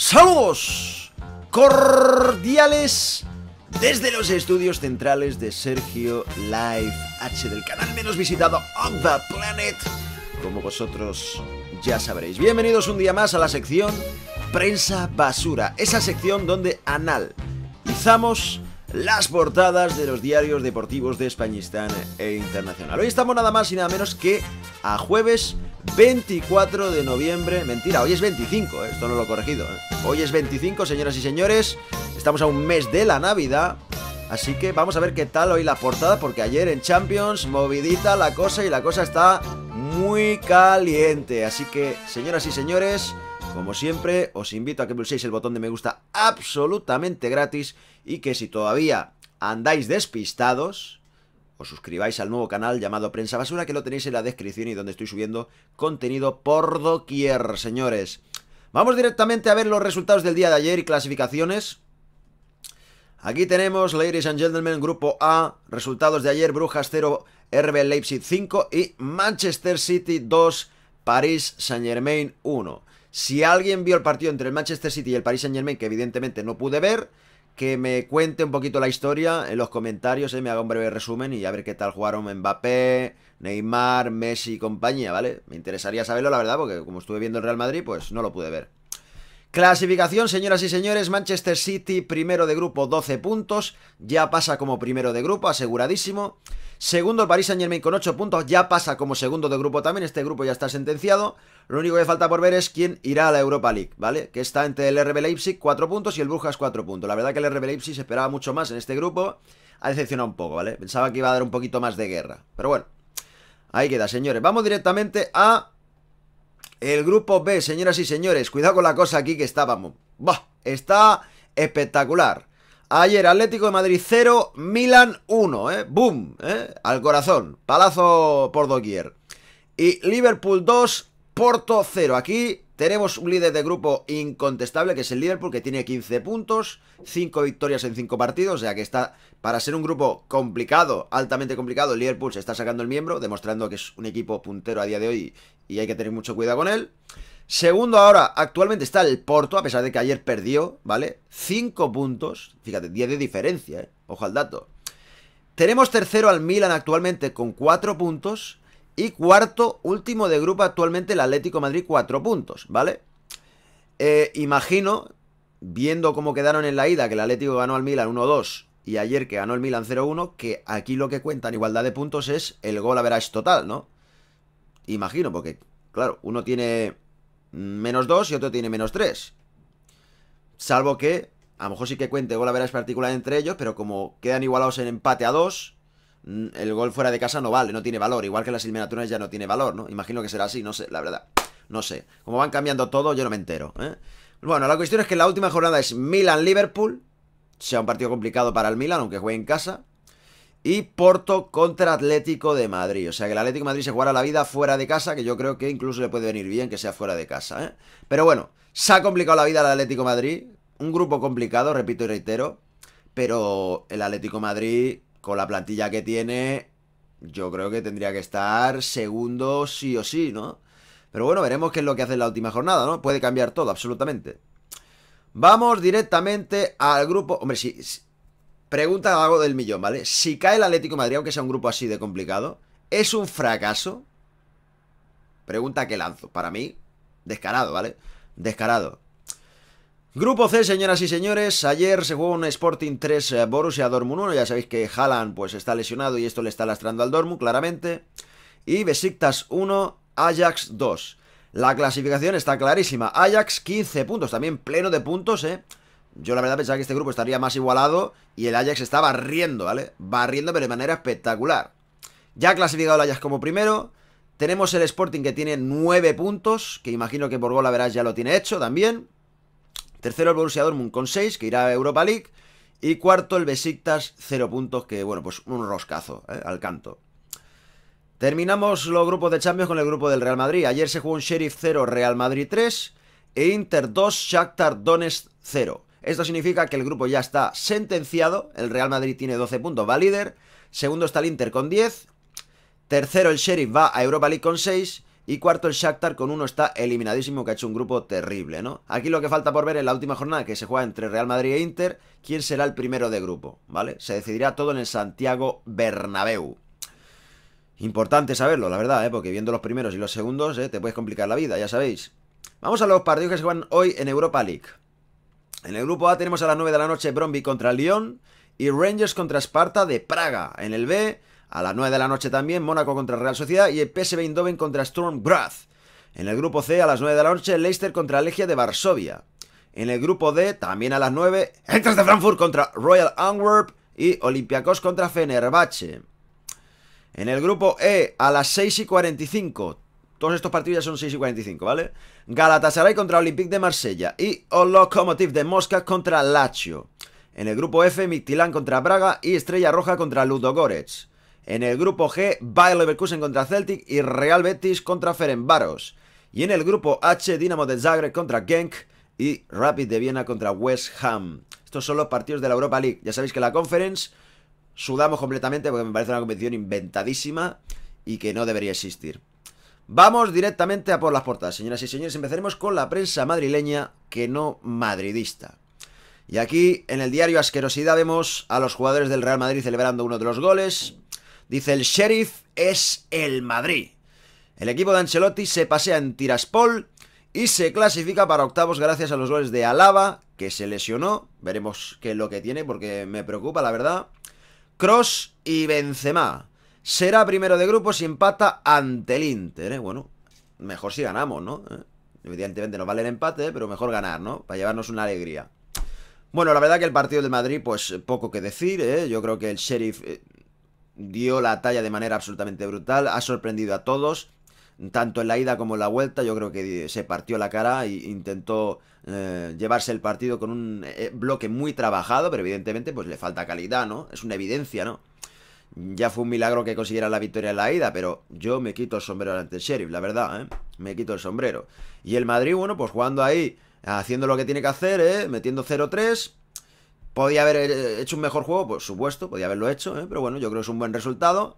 Saludos cordiales desde los estudios centrales de Sergio Live H del canal menos visitado on the planet. Como vosotros ya sabréis. Bienvenidos un día más a la sección Prensa Basura, esa sección donde analizamos las portadas de los diarios deportivos de Españistán e Internacional. Hoy estamos nada más y nada menos que a jueves 24 de noviembre. Mentira, hoy es 25, eh, esto no lo he corregido. Eh. Hoy es 25, señoras y señores. Estamos a un mes de la Navidad. Así que vamos a ver qué tal hoy la portada, porque ayer en Champions, movidita la cosa y la cosa está muy caliente. Así que, señoras y señores, como siempre, os invito a que pulséis el botón de me gusta absolutamente gratis y que si todavía andáis despistados, os suscribáis al nuevo canal llamado Prensa Basura, que lo tenéis en la descripción y donde estoy subiendo contenido por doquier, señores. Vamos directamente a ver los resultados del día de ayer y clasificaciones. Aquí tenemos, ladies and gentlemen, grupo A, resultados de ayer, Brujas 0, RB Leipzig 5 y Manchester City 2, París Saint Germain 1. Si alguien vio el partido entre el Manchester City y el Paris Saint Germain, que evidentemente no pude ver, que me cuente un poquito la historia en los comentarios, ¿eh? me haga un breve resumen y a ver qué tal jugaron Mbappé, Neymar, Messi y compañía, ¿vale? Me interesaría saberlo, la verdad, porque como estuve viendo el Real Madrid, pues no lo pude ver. Clasificación, señoras y señores, Manchester City primero de grupo 12 puntos, ya pasa como primero de grupo, aseguradísimo. Segundo el Paris Saint Germain con 8 puntos, ya pasa como segundo de grupo también, este grupo ya está sentenciado. Lo único que falta por ver es quién irá a la Europa League, ¿vale? Que está entre el RB Leipzig 4 puntos y el Brujas 4 puntos. La verdad que el RB Leipzig se esperaba mucho más en este grupo, ha decepcionado un poco, ¿vale? Pensaba que iba a dar un poquito más de guerra, pero bueno. Ahí queda, señores. Vamos directamente a el grupo B, señoras y señores, cuidado con la cosa aquí que estábamos. Bah, está espectacular. Ayer Atlético de Madrid 0, Milan 1, ¿eh? ¡Boom! ¿eh? Al corazón, palazo por doquier. Y Liverpool 2, Porto 0. Aquí tenemos un líder de grupo incontestable, que es el Liverpool, que tiene 15 puntos, 5 victorias en 5 partidos, o sea que está, para ser un grupo complicado, altamente complicado, el Liverpool se está sacando el miembro, demostrando que es un equipo puntero a día de hoy y hay que tener mucho cuidado con él. Segundo ahora, actualmente está el Porto, a pesar de que ayer perdió, ¿vale? 5 puntos, fíjate, 10 de diferencia, ¿eh? ojo al dato. Tenemos tercero al Milan actualmente con 4 puntos y cuarto, último de grupo actualmente el Atlético Madrid, cuatro puntos, ¿vale? Eh, imagino, viendo cómo quedaron en la ida, que el Atlético ganó al Milan 1-2 y ayer que ganó el Milan 0-1, que aquí lo que cuenta en igualdad de puntos es el gol a verás total, ¿no? Imagino, porque, claro, uno tiene menos 2 y otro tiene menos 3. Salvo que, a lo mejor sí que cuente gol a verás particular entre ellos, pero como quedan igualados en empate a dos Mm, el gol fuera de casa no vale, no tiene valor, igual que las eliminatorias ya no tiene valor, ¿no? Imagino que será así, no sé, la verdad, no sé. Como van cambiando todo, yo no me entero, ¿eh? Bueno, la cuestión es que la última jornada es Milan-Liverpool, sea un partido complicado para el Milan, aunque juegue en casa, y Porto contra Atlético de Madrid. O sea que el Atlético de Madrid se jugará la vida fuera de casa, que yo creo que incluso le puede venir bien que sea fuera de casa, ¿eh? Pero bueno, se ha complicado la vida al Atlético de Madrid, un grupo complicado, repito y reitero, pero el Atlético de Madrid con la plantilla que tiene, yo creo que tendría que estar segundo sí o sí, ¿no? Pero bueno, veremos qué es lo que hace en la última jornada, ¿no? Puede cambiar todo, absolutamente. Vamos directamente al grupo... Hombre, si... pregunta algo del millón, ¿vale? Si cae el Atlético de Madrid, aunque sea un grupo así de complicado, ¿es un fracaso? Pregunta que lanzo. Para mí, descarado, ¿vale? Descarado. Grupo C, señoras y señores, ayer se jugó un Sporting 3 eh, Borussia Dortmund 1, ya sabéis que Haaland pues está lesionado y esto le está lastrando al Dortmund claramente, y Besiktas 1, Ajax 2. La clasificación está clarísima, Ajax 15 puntos, también pleno de puntos, ¿eh? Yo la verdad pensaba que este grupo estaría más igualado y el Ajax está barriendo, ¿vale? Barriendo pero de manera espectacular. Ya ha clasificado el Ajax como primero, tenemos el Sporting que tiene 9 puntos, que imagino que por bola verás ya lo tiene hecho también. Tercero el Borussia Dortmund con 6, que irá a Europa League. Y cuarto el Besiktas, 0 puntos, que bueno, pues un roscazo eh, al canto. Terminamos los grupos de Champions con el grupo del Real Madrid. Ayer se jugó un Sheriff 0, Real Madrid 3 e Inter 2, Shakhtar Donetsk 0. Esto significa que el grupo ya está sentenciado. El Real Madrid tiene 12 puntos, va líder. Segundo está el Inter con 10. Tercero el Sheriff va a Europa League con 6. Y cuarto el Shakhtar con uno está eliminadísimo, que ha hecho un grupo terrible, ¿no? Aquí lo que falta por ver es la última jornada que se juega entre Real Madrid e Inter, quién será el primero de grupo, ¿vale? Se decidirá todo en el Santiago Bernabéu. Importante saberlo, la verdad, ¿eh? Porque viendo los primeros y los segundos, ¿eh? Te puedes complicar la vida, ya sabéis. Vamos a los partidos que se juegan hoy en Europa League. En el grupo A tenemos a las 9 de la noche Bromby contra Lyon y Rangers contra Esparta de Praga. En el B a las 9 de la noche también, Mónaco contra Real Sociedad y el PSV Eindhoven contra Sturm Graz. En el grupo C, a las 9 de la noche, Leicester contra Legia de Varsovia. En el grupo D, también a las 9, Eintracht de Frankfurt contra Royal Antwerp y Olympiacos contra Fenerbahce. En el grupo E, a las 6 y 45, todos estos partidos ya son 6 y 45, ¿vale? Galatasaray contra Olympique de Marsella y Lokomotiv de Mosca contra Lazio. En el grupo F, Mictilán contra Braga y Estrella Roja contra Ludogorets. En el grupo G, Bayer Leverkusen contra Celtic y Real Betis contra Ferenbaros. Y en el grupo H, Dinamo de Zagreb contra Genk y Rapid de Viena contra West Ham. Estos son los partidos de la Europa League. Ya sabéis que la Conference sudamos completamente porque me parece una convención inventadísima y que no debería existir. Vamos directamente a por las puertas, señoras y señores. Empezaremos con la prensa madrileña, que no madridista. Y aquí, en el diario Asquerosidad, vemos a los jugadores del Real Madrid celebrando uno de los goles. Dice, el sheriff es el Madrid. El equipo de Ancelotti se pasea en Tiraspol y se clasifica para octavos gracias a los goles de Alaba, que se lesionó. Veremos qué es lo que tiene porque me preocupa, la verdad. Cross y Benzema. Será primero de grupo si empata ante el Inter. ¿eh? Bueno, mejor si ganamos, ¿no? ¿Eh? Evidentemente nos vale el empate, pero mejor ganar, ¿no? Para llevarnos una alegría. Bueno, la verdad que el partido de Madrid, pues poco que decir, ¿eh? Yo creo que el Sheriff eh, dio la talla de manera absolutamente brutal, ha sorprendido a todos, tanto en la ida como en la vuelta, yo creo que se partió la cara e intentó eh, llevarse el partido con un eh, bloque muy trabajado, pero evidentemente pues le falta calidad, ¿no? Es una evidencia, ¿no? Ya fue un milagro que consiguiera la victoria en la ida, pero yo me quito el sombrero ante el Sheriff, la verdad, ¿eh? Me quito el sombrero. Y el Madrid, bueno, pues jugando ahí, haciendo lo que tiene que hacer, ¿eh? Metiendo 0-3, ¿Podía haber eh, hecho un mejor juego? Por supuesto, podía haberlo hecho, ¿eh? pero bueno, yo creo que es un buen resultado.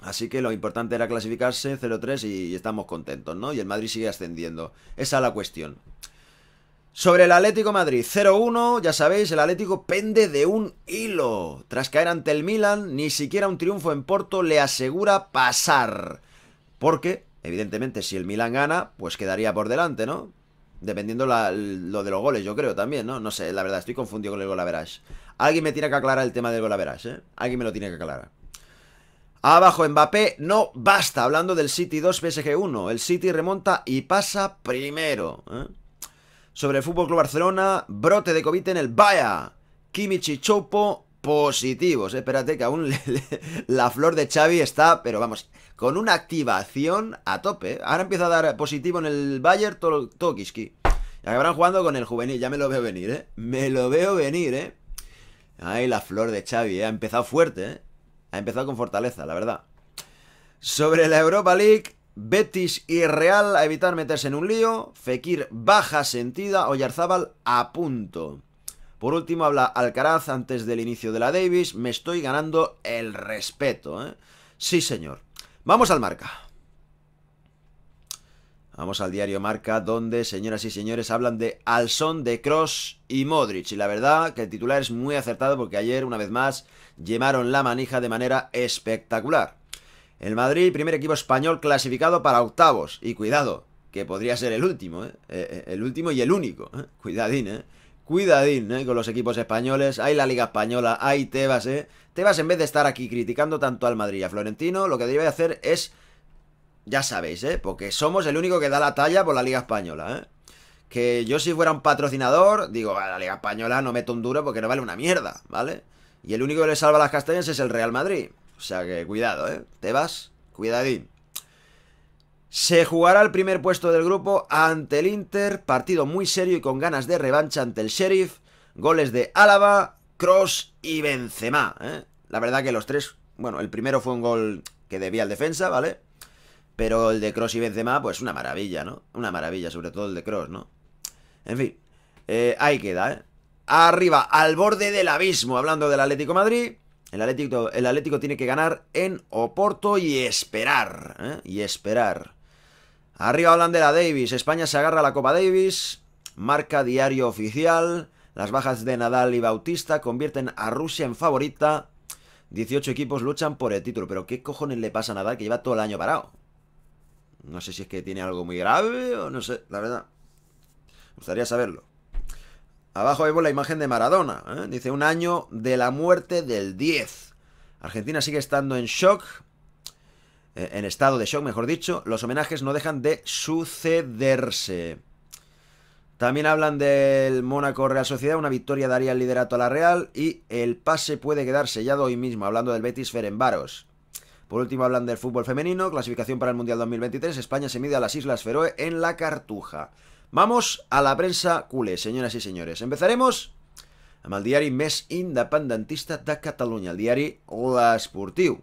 Así que lo importante era clasificarse 0-3 y estamos contentos, ¿no? Y el Madrid sigue ascendiendo. Esa es la cuestión. Sobre el Atlético Madrid, 0-1, ya sabéis, el Atlético pende de un hilo. Tras caer ante el Milan, ni siquiera un triunfo en Porto le asegura pasar. Porque, evidentemente, si el Milan gana, pues quedaría por delante, ¿no? Dependiendo lo de los goles, yo creo también, ¿no? No sé, la verdad, estoy confundido con el golaveras. Alguien me tiene que aclarar el tema del golaveras, ¿eh? Alguien me lo tiene que aclarar. Abajo Mbappé, no basta. Hablando del City 2 PSG 1. El City remonta y pasa primero. ¿eh? Sobre el FC Club Barcelona, brote de COVID en el Baya. Kimichi positivos. Espérate que aún la flor de Xavi está, pero vamos, con una activación a tope. Ahora empieza a dar positivo en el Bayern Tokiski Ya Acabarán jugando con el juvenil, ya me lo veo venir, ¿eh? Me lo veo venir, ¿eh? Ay, la flor de Xavi, ¿eh? ha empezado fuerte, ¿eh? Ha empezado con fortaleza, la verdad. Sobre la Europa League, Betis y Real a evitar meterse en un lío. Fekir baja sentida, Oyarzábal a punto. Por último habla Alcaraz antes del inicio de la Davis, me estoy ganando el respeto. ¿eh? Sí, señor. Vamos al marca. Vamos al diario Marca, donde, señoras y señores, hablan de Alson, de Cross y Modric. Y la verdad que el titular es muy acertado porque ayer, una vez más, llamaron la manija de manera espectacular. El Madrid, primer equipo español clasificado para octavos. Y cuidado, que podría ser el último, ¿eh? eh, eh el último y el único. ¿eh? Cuidadín, ¿eh? Cuidadín ¿eh? con los equipos españoles. Hay la Liga Española, hay Tebas, ¿eh? Tebas, en vez de estar aquí criticando tanto al Madrid y a Florentino, lo que debe hacer es. Ya sabéis, ¿eh? Porque somos el único que da la talla por la Liga Española, ¿eh? Que yo, si fuera un patrocinador, digo, a ah, la Liga Española no meto un duro porque no vale una mierda, ¿vale? Y el único que le salva a las castañas es el Real Madrid. O sea que cuidado, ¿eh? Tebas, cuidadín. Se jugará el primer puesto del grupo ante el Inter, partido muy serio y con ganas de revancha ante el Sheriff, goles de Álava, Cross y Benzema. ¿eh? La verdad que los tres, bueno, el primero fue un gol que debía al defensa, ¿vale? Pero el de Cross y Benzema, pues una maravilla, ¿no? Una maravilla, sobre todo el de Cross, ¿no? En fin, eh, ahí queda, ¿eh? Arriba, al borde del abismo, hablando del Atlético Madrid. El Atlético, el Atlético tiene que ganar en Oporto y esperar, ¿eh? Y esperar. Arriba hablan de la Davis. España se agarra a la Copa Davis. Marca diario oficial. Las bajas de Nadal y Bautista convierten a Rusia en favorita. 18 equipos luchan por el título. Pero ¿qué cojones le pasa a Nadal que lleva todo el año parado? No sé si es que tiene algo muy grave o no sé, la verdad. Me gustaría saberlo. Abajo vemos la imagen de Maradona. ¿eh? Dice un año de la muerte del 10. Argentina sigue estando en shock eh, en estado de shock, mejor dicho, los homenajes no dejan de sucederse. También hablan del Mónaco Real Sociedad, una victoria daría el liderato a la Real y el pase puede quedar sellado hoy mismo, hablando del Betis Ferenbaros. Por último hablan del fútbol femenino, clasificación para el Mundial 2023, España se mide a las Islas Feroe en la Cartuja. Vamos a la prensa culé, señoras y señores. Empezaremos amb el diario més independentista de Cataluña, el diari L'Esportiu.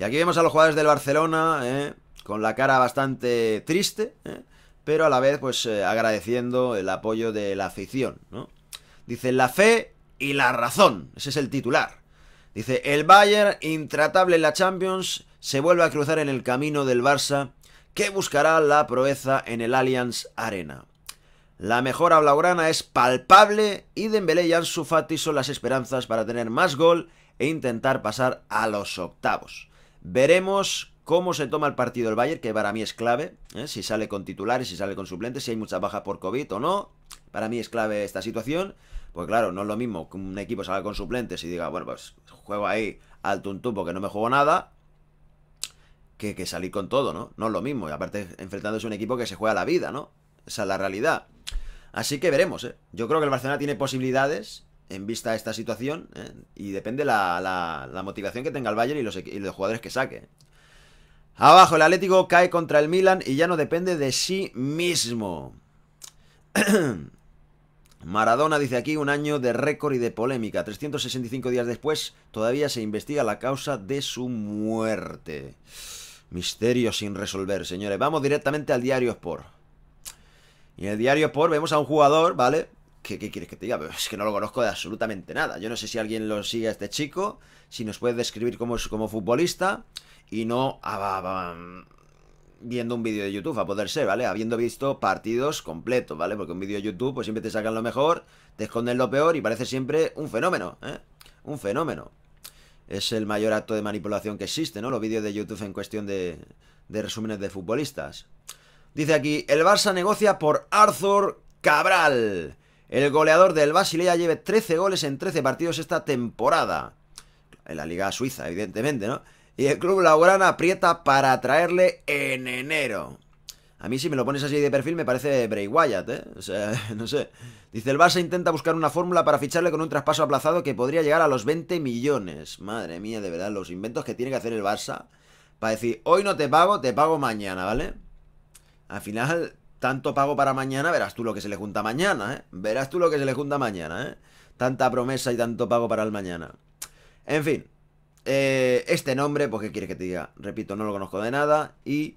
Y aquí vemos a los jugadores del Barcelona, eh, con la cara bastante triste, eh, pero a la vez pues eh, agradeciendo el apoyo de la afición, Dice la fe y la razón, ese es el titular. Dice, el Bayern intratable en la Champions se vuelve a cruzar en el camino del Barça que buscará la proeza en el Allianz Arena. La mejora blaugrana es palpable y Dembélé y Ansu Fati son las esperanzas para tener más gol e intentar pasar a los octavos. Veremos cómo se toma el partido el Bayern, que para mí es clave, ¿eh? si sale con titulares, si sale con suplentes, si hay mucha baja por COVID o no, para mí es clave esta situación, pues claro, no es lo mismo que un equipo salga con suplentes y diga, bueno, pues juego ahí al tubo porque no me juego nada, que, salir con todo, ¿no? No es lo mismo, y aparte enfrentándose a un equipo que se juega la vida, ¿no? Esa es la realidad. Así que veremos, ¿eh? Yo creo que el Barcelona tiene posibilidades en vista de esta situación. ¿eh? Y depende la, motivación que tenga el Bayern y los, y los jugadores que saque. Abajo, el Atlético cae contra el Milan y ya no depende de sí mismo. Maradona dice aquí un año de récord y de polémica. 365 días después todavía se investiga la causa de su muerte. Misterio sin resolver, señores. Vamos directamente al diario Sport. Y en el diario Sport vemos a un jugador, ¿vale? ¿Qué, quieres que te diga? es que no lo conozco de absolutamente nada. Yo no sé si alguien lo sigue a este chico, si nos puede describir cómo es como futbolista y no viendo un vídeo de YouTube, a poder ser, ¿vale? Habiendo visto partidos completos, ¿vale? Porque un vídeo de YouTube pues siempre te sacan lo mejor, te esconden lo peor y parece siempre un fenómeno, ¿eh? Un fenómeno. Es el mayor acto de manipulación que existe, ¿no? Los vídeos de YouTube en cuestión de, de resúmenes de futbolistas. Dice aquí, el Barça negocia por Arthur Cabral. El goleador del Basilea lleve 13 goles en 13 partidos esta temporada. En la Liga Suiza, evidentemente, ¿no? Y el club Laurana aprieta para traerle en enero. A mí si me lo pones así de perfil me parece Bray Wyatt, ¿eh? O sea, no sé. Dice, el Barça intenta buscar una fórmula para ficharle con un traspaso aplazado que podría llegar a los 20 millones. Madre mía, de verdad, los inventos que tiene que hacer el Barça para decir, hoy no te pago, te pago mañana, ¿vale? Al final tanto pago para mañana, verás tú lo que se le junta mañana, ¿eh? Verás tú lo que se le junta mañana, ¿eh? Tanta promesa y tanto pago para el mañana. En fin, eh, este nombre, pues qué quieres que te diga, repito, no lo conozco de nada y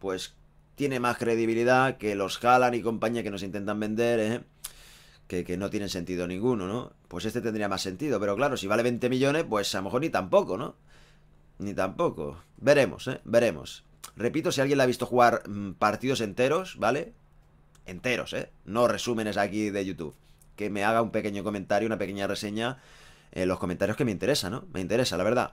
pues tiene más credibilidad que los Jalan y compañía que nos intentan vender, ¿eh? que, que, no tienen sentido ninguno, ¿no? Pues este tendría más sentido, pero claro, si vale 20 millones, pues a lo mejor ni tampoco, ¿no? Ni tampoco. Veremos, ¿eh? Veremos. Repito, si alguien la ha visto jugar mm, partidos enteros, ¿vale? Enteros, ¿eh? No resúmenes aquí de YouTube. Que me haga un pequeño comentario, una pequeña reseña en los comentarios que me interesa, ¿no? Me interesa, la verdad.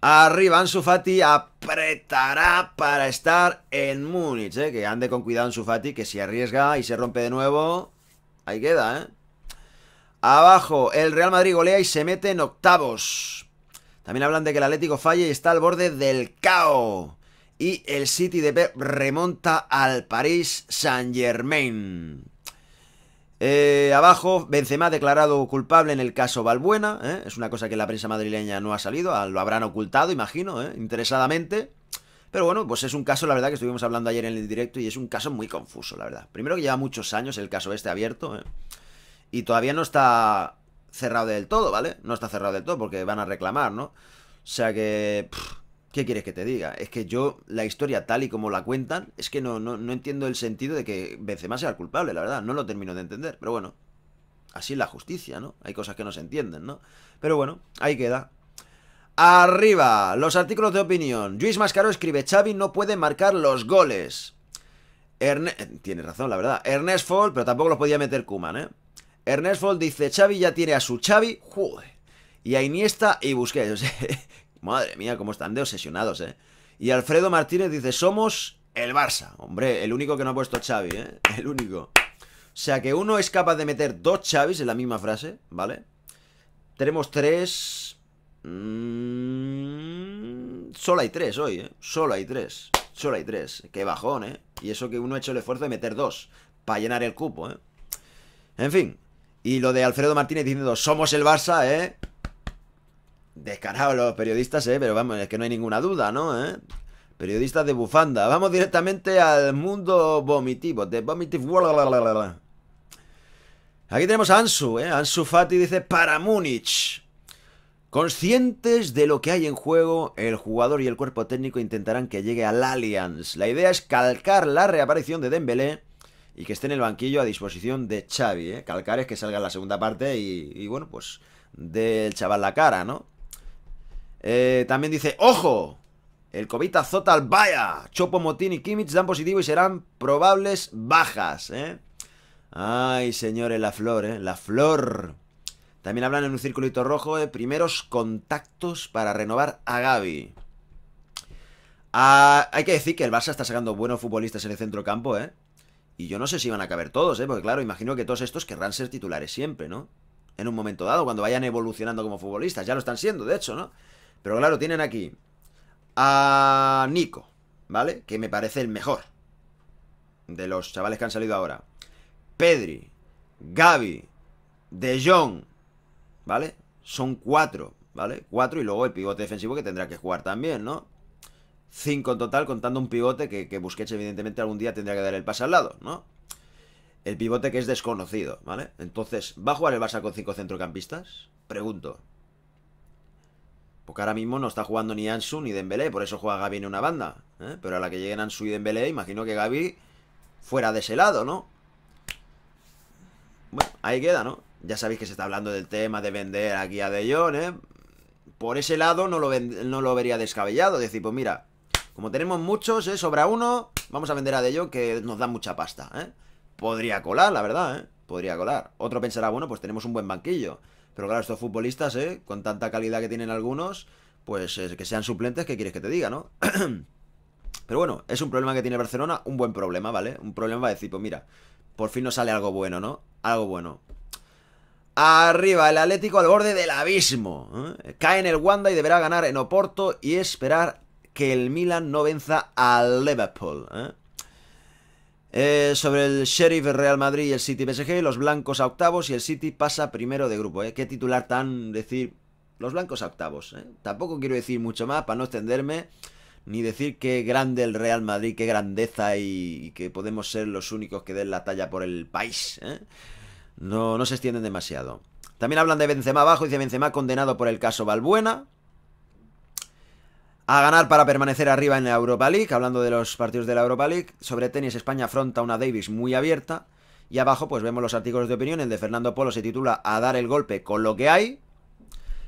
Arriba Ansu apretará para estar en Múnich, ¿eh? Que ande con cuidado Ansu Fati, que si arriesga y se rompe de nuevo, ahí queda, ¿eh? Abajo, el Real Madrid golea y se mete en octavos. También hablan de que el Atlético falle y está al borde del caos. Y el City de Pep remonta al París Saint-Germain. Eh, abajo, Benzema ha declarado culpable en el caso Valbuena. ¿eh? Es una cosa que la prensa madrileña no ha salido. Ah, lo habrán ocultado, imagino, ¿eh? interesadamente. Pero bueno, pues es un caso, la verdad, que estuvimos hablando ayer en el directo y es un caso muy confuso, la verdad. Primero que lleva muchos años el caso este abierto y todavía no está cerrado del todo, ¿vale? No está cerrado del todo porque van a reclamar, ¿no? O sea que... ¿Qué quieres que te diga? Es que yo, la historia tal y como la cuentan, es que no, no, entiendo el sentido de que Benzema sea el culpable, la verdad. No lo termino de entender, pero bueno. Así es la justicia, ¿no? Hay cosas que no se entienden, ¿no? Pero bueno, ahí queda. Arriba, los artículos de opinión. Luis Mascaro escribe, Xavi no puede marcar los goles. Erne... Tienes razón, la verdad. Ernest Fall, pero tampoco los podía meter Kuman, ¿eh? Ernest Fold dice, Xavi ya tiene a su Xavi, joder, y a Iniesta y Busquets. madre mía, cómo están de obsesionados, ¿eh? Y Alfredo Martínez dice, somos el Barça. Hombre, el único que no ha puesto Xavi, ¿eh? El único. O sea que uno es capaz de meter dos Chavis en la misma frase, ¿vale? Tenemos tres... Mm, solo hay tres hoy, ¿eh? Solo hay tres. Solo hay tres. Qué bajón, ¿eh? Y eso que uno ha hecho el esfuerzo de meter dos. Para llenar el cupo, ¿eh? En fin. Y lo de Alfredo Martínez diciendo, somos el Barça, ¿eh? Descarados los periodistas, ¿eh? Pero vamos, es que no hay ninguna duda, ¿no? ¿Eh? Periodistas de bufanda. Vamos directamente al mundo vomitivo. De vomitive... Aquí tenemos a Ansu, ¿eh? Ansu Fati dice, para Múnich. Conscientes de lo que hay en juego, el jugador y el cuerpo técnico intentarán que llegue al Allianz. La idea es calcar la reaparición de Dembélé y que esté en el banquillo a disposición de Xavi, ¿eh? Calcares que salga en la segunda parte y, bueno, pues del chaval la cara, ¿no? Eh, también dice, ¡ojo! El COVID Zotal, Vaya. Chopo, Motín y Kimmich dan positivo y serán probables bajas, ¿eh? Ay, señores, la flor, ¿eh? La flor. También hablan en un circulito rojo de ¿eh? primeros contactos para renovar a Gaby. Ah, hay que decir que el Barça está sacando buenos futbolistas en el centro campo, ¿eh? Y yo no sé si van a caber todos, ¿eh? Porque claro, imagino que todos estos querrán ser titulares siempre, ¿no? En un momento dado, cuando vayan evolucionando como futbolistas. Ya lo están siendo, de hecho, ¿no? Pero claro, tienen aquí a Nico, ¿vale? Que me parece el mejor de los chavales que han salido ahora. Pedri, Gaby, De Jong, ¿vale? Son cuatro, ¿vale? Cuatro y luego el pivote defensivo que tendrá que jugar también, ¿no? 5 en total, contando un pivote que, Busquets evidentemente algún día tendría que dar el pase al lado, ¿no? El pivote que es desconocido, ¿vale? Entonces, ¿va a jugar el Barça con 5 centrocampistas? Pregunto. Porque ahora mismo no está jugando ni Ansu ni Dembélé, por eso juega Gaby en una banda. ¿eh? Pero a la que lleguen Ansu y Dembélé, imagino que Gaby fuera de ese lado, ¿no? Bueno, ahí queda, ¿no? Ya sabéis que se está hablando del tema de vender aquí a De Jong, ¿eh? Por ese lado no lo, no lo vería descabellado. Decir, pues mira, como tenemos muchos, ¿eh? sobra uno, vamos a vender a De que nos da mucha pasta, ¿eh? Podría colar, la verdad, ¿eh? Podría colar. Otro pensará, bueno, pues tenemos un buen banquillo. Pero claro, estos futbolistas, ¿eh? Con tanta calidad que tienen algunos, pues eh, que sean suplentes, ¿qué quieres que te diga, no? Pero bueno, es un problema que tiene Barcelona, un buen problema, ¿vale? Un problema de decir, pues mira, por fin nos sale algo bueno, ¿no? Algo bueno. Arriba, el Atlético al borde del abismo. ¿eh? Cae en el Wanda y deberá ganar en Oporto y esperar que el Milan no venza al Liverpool. ¿eh? Eh, sobre el Sheriff Real Madrid y el City PSG, los blancos a octavos y el City pasa primero de grupo. ¿eh? Qué titular tan decir los blancos a octavos. Tampoco quiero decir mucho más para no extenderme, ni decir qué grande el Real Madrid, qué grandeza y, que podemos ser los únicos que den la talla por el país. No, no se extienden demasiado. También hablan de Benzema abajo, dice Benzema condenado por el caso Valbuena a ganar para permanecer arriba en la Europa League, hablando de los partidos de la Europa League, sobre tenis España afronta una Davis muy abierta y abajo pues vemos los artículos de opinión, el de Fernando Polo se titula A dar el golpe con lo que hay.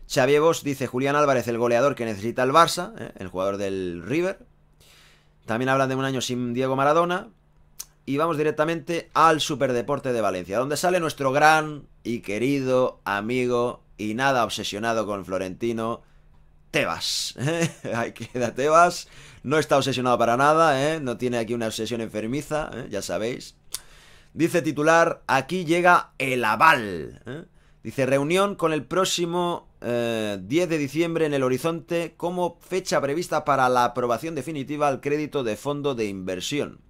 Chavievos dice Julián Álvarez el goleador que necesita el Barça, ¿eh? el jugador del River. También hablan de un año sin Diego Maradona. Y vamos directamente al Superdeporte de Valencia, donde sale nuestro gran y querido amigo y nada obsesionado con Florentino, Tebas. ¿eh? Ahí queda Tebas. No está obsesionado para nada, ¿eh? No tiene aquí una obsesión enfermiza, ¿eh? ya sabéis. Dice titular, aquí llega el aval. ¿eh? Dice, reunión con el próximo 10 de diciembre en el horizonte como fecha prevista para la aprobación definitiva al crédito de fondo de inversión.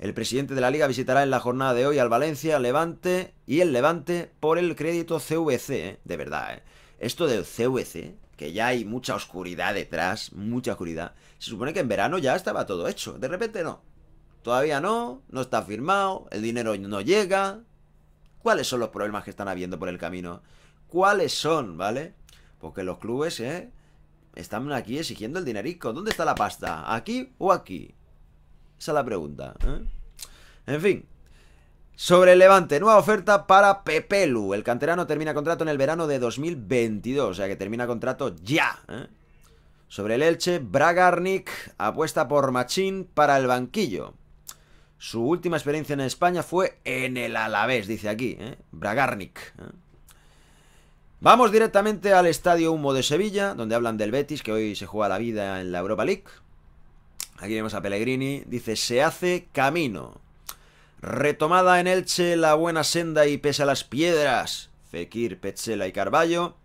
El presidente de la liga visitará en la jornada de hoy al Valencia, Levante y el Levante por el crédito CVC. ¿eh? De verdad, ¿eh? Esto del CVC, que ya hay mucha oscuridad detrás, mucha oscuridad. Se supone que en verano ya estaba todo hecho, de repente no. Todavía no, no está firmado, el dinero no llega. ¿Cuáles son los problemas que están habiendo por el camino? ¿Cuáles son, vale? Porque los clubes, ¿eh? Están aquí exigiendo el dinerico. ¿Dónde está la pasta? ¿Aquí o aquí? Esa es la pregunta, ¿eh? En fin, sobre el Levante, nueva oferta para Pepelu. El canterano termina contrato en el verano de 2022, o sea que termina contrato ya. ¿eh? Sobre el Elche, Bragarnik apuesta por Machín para el banquillo. Su última experiencia en España fue en el Alavés, dice aquí, ¿eh? Bragarnik. ¿eh? Vamos directamente al Estadio Humo de Sevilla, donde hablan del Betis, que hoy se juega la vida en la Europa League. Aquí vemos a Pellegrini, dice, se hace camino. Retomada en Elche la buena senda y pesa las piedras. Fekir, Petzela y Carballo.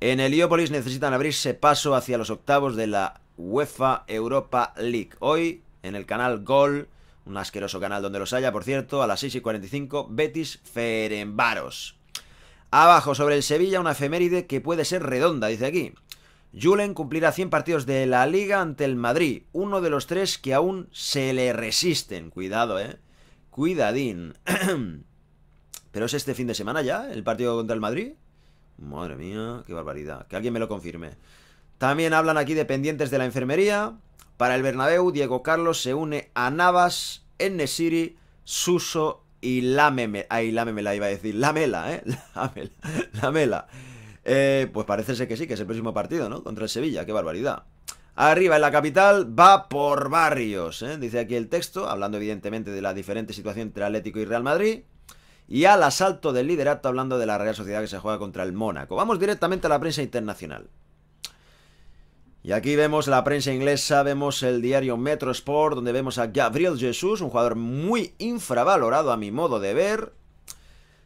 En Heliópolis necesitan abrirse paso hacia los octavos de la UEFA Europa League. Hoy, en el canal Gol, un asqueroso canal donde los haya, por cierto, a las 6 y 45, Betis Ferenbaros. Abajo, sobre el Sevilla, una efeméride que puede ser redonda, dice aquí. Julen cumplirá 100 partidos de la Liga ante el Madrid, uno de los tres que aún se le resisten. Cuidado, eh. Cuidadín. Pero es este fin de semana ya, el partido contra el Madrid. Madre mía, qué barbaridad. Que alguien me lo confirme. También hablan aquí de pendientes de la enfermería. Para el Bernabéu, Diego Carlos se une a Navas, Nesiri, Suso y Lameme. Ay, la iba a decir. Lamela, ¿eh? Lamela. Mela eh, pues parece ser que sí, que es el próximo partido, ¿no? Contra el Sevilla. Qué barbaridad. Arriba en la capital va por barrios. ¿eh? Dice aquí el texto, hablando evidentemente de la diferente situación entre Atlético y Real Madrid. Y al asalto del liderato, hablando de la Real Sociedad que se juega contra el Mónaco. Vamos directamente a la prensa internacional. Y aquí vemos la prensa inglesa, vemos el diario Metro Sport, donde vemos a Gabriel Jesús, un jugador muy infravalorado a mi modo de ver.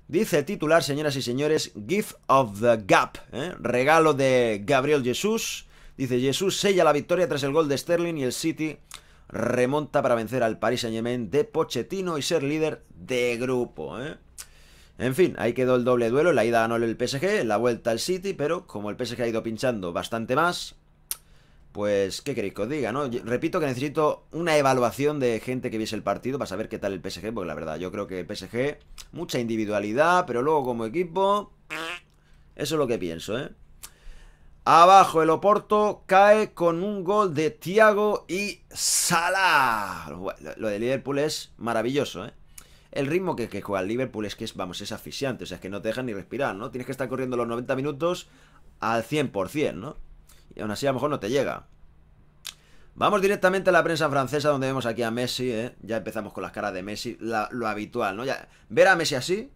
Dice titular, señoras y señores, Gift of the Gap, ¿eh? regalo de Gabriel Jesús. Dice, Jesús sella la victoria tras el gol de Sterling y el City remonta para vencer al Paris Saint-Germain de Pochettino y ser líder de grupo. ¿eh? En fin, ahí quedó el doble duelo. La ida ganó el PSG, la vuelta al City, pero como el PSG ha ido pinchando bastante más, pues, ¿qué queréis que os diga? No? repito que necesito una evaluación de gente que viese el partido para saber qué tal el PSG, porque la verdad, yo creo que el PSG, mucha individualidad, pero luego como equipo, eso es lo que pienso, ¿eh? Abajo el Oporto cae con un gol de Thiago y Salah. Lo de Liverpool es maravilloso, ¿eh? El ritmo que, juega el Liverpool es que es, vamos, es asfixiante. O sea, es que no te dejan ni respirar, ¿no? Tienes que estar corriendo los 90 minutos al 100%, ¿no? Y aún así a lo mejor no te llega. Vamos directamente a la prensa francesa donde vemos aquí a Messi, ¿eh? Ya empezamos con las caras de Messi, lo habitual, ¿no? Ya, ver a Messi así...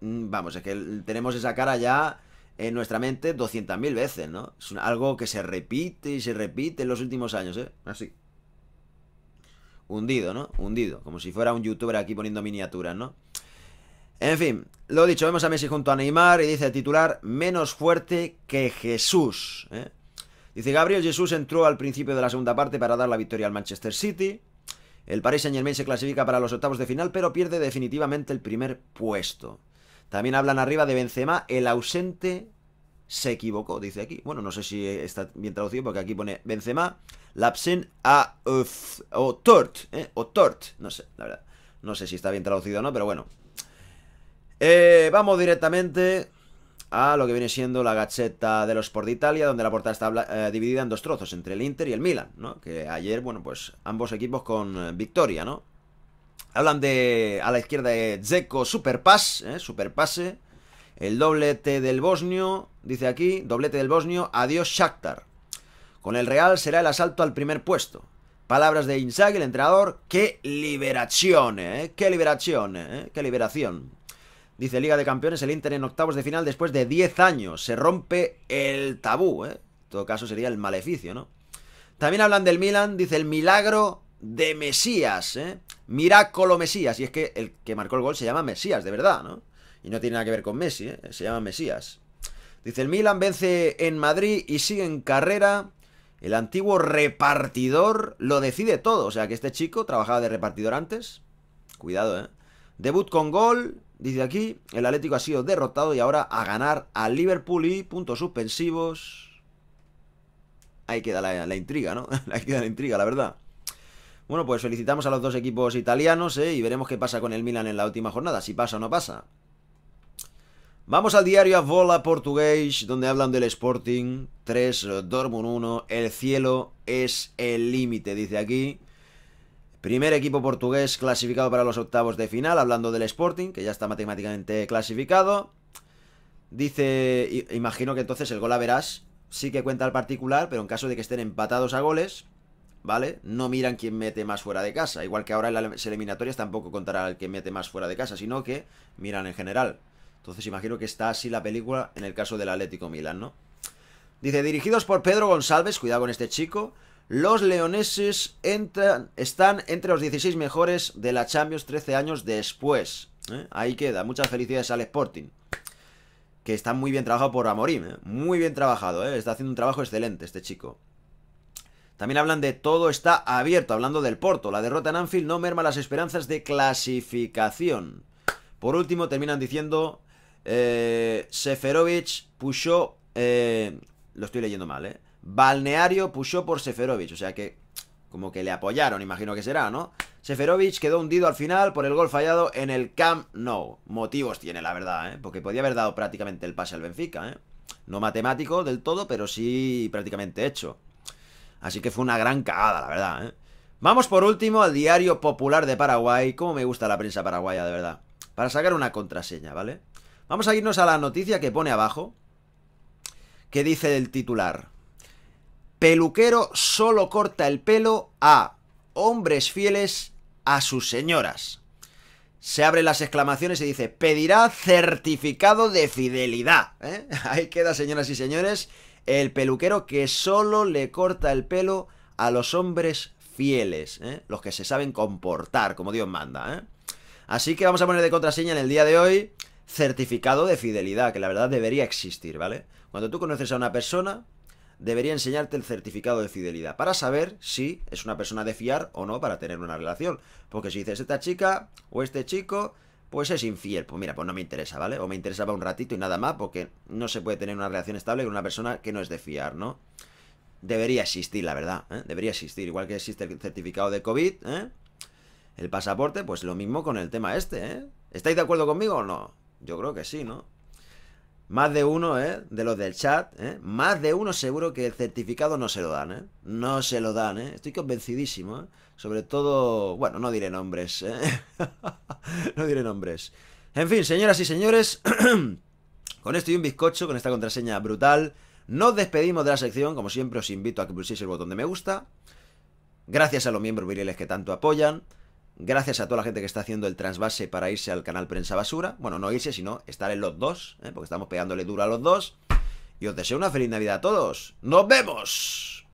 Mm, vamos, es que tenemos esa cara ya en nuestra mente 200.000 veces, ¿no? Es algo que se repite y se repite en los últimos años, ¿eh? Así. Hundido, ¿no? Hundido. Como si fuera un youtuber aquí poniendo miniaturas, ¿no? En fin, lo dicho, vemos a Messi junto a Neymar y dice el titular, menos fuerte que Jesús. ¿eh? Dice, Gabriel Jesús entró al principio de la segunda parte para dar la victoria al Manchester City. El Paris Saint Germain se clasifica para los octavos de final, pero pierde definitivamente el primer puesto. También hablan arriba de Benzema, el ausente se equivocó, dice aquí. Bueno, no sé si está bien traducido porque aquí pone Benzema, Lapsen a uf, o Tort, ¿eh? o Tort, no sé, la verdad. No sé si está bien traducido o no, pero bueno. Eh, vamos directamente a lo que viene siendo la gacheta de los Sport de Italia, donde la portada está eh, dividida en dos trozos, entre el Inter y el Milan, ¿no? Que ayer, bueno, pues ambos equipos con victoria, ¿no? Hablan de, a la izquierda, de Zeko Superpass, ¿eh? Superpase. El doblete del Bosnio, dice aquí, doblete del Bosnio, adiós Shakhtar. Con el Real será el asalto al primer puesto. Palabras de Inzaghi, el entrenador, qué liberación, ¿eh? qué liberación, ¿eh? qué liberación. Dice Liga de Campeones, el Inter en octavos de final después de 10 años. Se rompe el tabú, ¿eh? En todo caso sería el maleficio, ¿no? También hablan del Milan, dice el milagro de Mesías, ¿eh? Miracolo Mesías. Y es que el que marcó el gol se llama Mesías, de verdad, ¿no? Y no tiene nada que ver con Messi, ¿eh? Se llama Mesías. Dice, el Milan vence en Madrid y sigue en carrera. El antiguo repartidor lo decide todo. O sea, que este chico trabajaba de repartidor antes. Cuidado, ¿eh? Debut con gol. Dice aquí, el Atlético ha sido derrotado y ahora a ganar al Liverpool y puntos suspensivos. Ahí queda la intriga, ¿no? Ahí queda la intriga, la verdad. Bueno, pues felicitamos a los dos equipos italianos ¿eh? y veremos qué pasa con el Milan en la última jornada, si pasa o no pasa. Vamos al diario Avola Portugués, donde hablan del Sporting 3, Dortmund 1, el cielo es el límite, dice aquí. Primer equipo portugués clasificado para los octavos de final, hablando del Sporting, que ya está matemáticamente clasificado. Dice, imagino que entonces el gol a verás, sí que cuenta el particular, pero en caso de que estén empatados a goles, ¿vale? No miran quién mete más fuera de casa. Igual que ahora en las eliminatorias tampoco contará el que mete más fuera de casa, sino que miran en general. Entonces imagino que está así la película en el caso del Atlético Milan, ¿no? Dice, dirigidos por Pedro González, cuidado con este chico. Los leoneses entran, están entre los 16 mejores de la Champions 13 años después. ¿eh? Ahí queda. Muchas felicidades al Sporting. Que está muy bien trabajado por Amorim. ¿eh? Muy bien trabajado. ¿eh? Está haciendo un trabajo excelente este chico. También hablan de todo está abierto, hablando del Porto. La derrota en Anfield no merma las esperanzas de clasificación. Por último, terminan diciendo eh, Seferovic puso... Eh, lo estoy leyendo mal, ¿eh? Balneario puso por Seferovic, o sea que como que le apoyaron, imagino que será, ¿no? Seferovic quedó hundido al final por el gol fallado en el Camp Nou. Motivos tiene, la verdad, ¿eh? Porque podía haber dado prácticamente el pase al Benfica, ¿eh? No matemático del todo, pero sí prácticamente hecho. Así que fue una gran cagada, la verdad. ¿eh? Vamos por último al Diario Popular de Paraguay. Como me gusta la prensa paraguaya, de verdad. Para sacar una contraseña, ¿vale? Vamos a irnos a la noticia que pone abajo. Que dice el titular. Peluquero solo corta el pelo a hombres fieles a sus señoras. Se abren las exclamaciones y dice, pedirá certificado de fidelidad. ¿eh? Ahí queda, señoras y señores el peluquero que solo le corta el pelo a los hombres fieles, ¿eh? los que se saben comportar como Dios manda. ¿eh? Así que vamos a poner de contraseña en el día de hoy certificado de fidelidad, que la verdad debería existir, ¿vale? Cuando tú conoces a una persona, debería enseñarte el certificado de fidelidad para saber si es una persona de fiar o no para tener una relación. Porque si dices, esta chica o este chico pues es infiel. Pues mira, pues no me interesa, ¿vale? O me interesaba un ratito y nada más, porque no se puede tener una relación estable con una persona que no es de fiar, ¿no? Debería existir, la verdad, ¿eh? Debería existir. Igual que existe el certificado de COVID, ¿eh? El pasaporte, pues lo mismo con el tema este, ¿eh? ¿Estáis de acuerdo conmigo o no? Yo creo que sí, ¿no? Más de uno, ¿eh? De los del chat, ¿eh? Más de uno seguro que el certificado no se lo dan, ¿eh? No se lo dan, ¿eh? Estoy convencidísimo, ¿eh? Sobre todo, bueno, no diré nombres, ¿eh? no diré nombres. En fin, señoras y señores, con esto y un bizcocho, con esta contraseña brutal, nos despedimos de la sección. Como siempre, os invito a que pulséis el botón de me gusta. Gracias a los miembros viriles que tanto apoyan. Gracias a toda la gente que está haciendo el transbase para irse al canal Prensa Basura. Bueno, no irse, sino estar en los dos, ¿eh? porque estamos pegándole duro a los dos. Y os deseo una feliz Navidad a todos. ¡Nos vemos!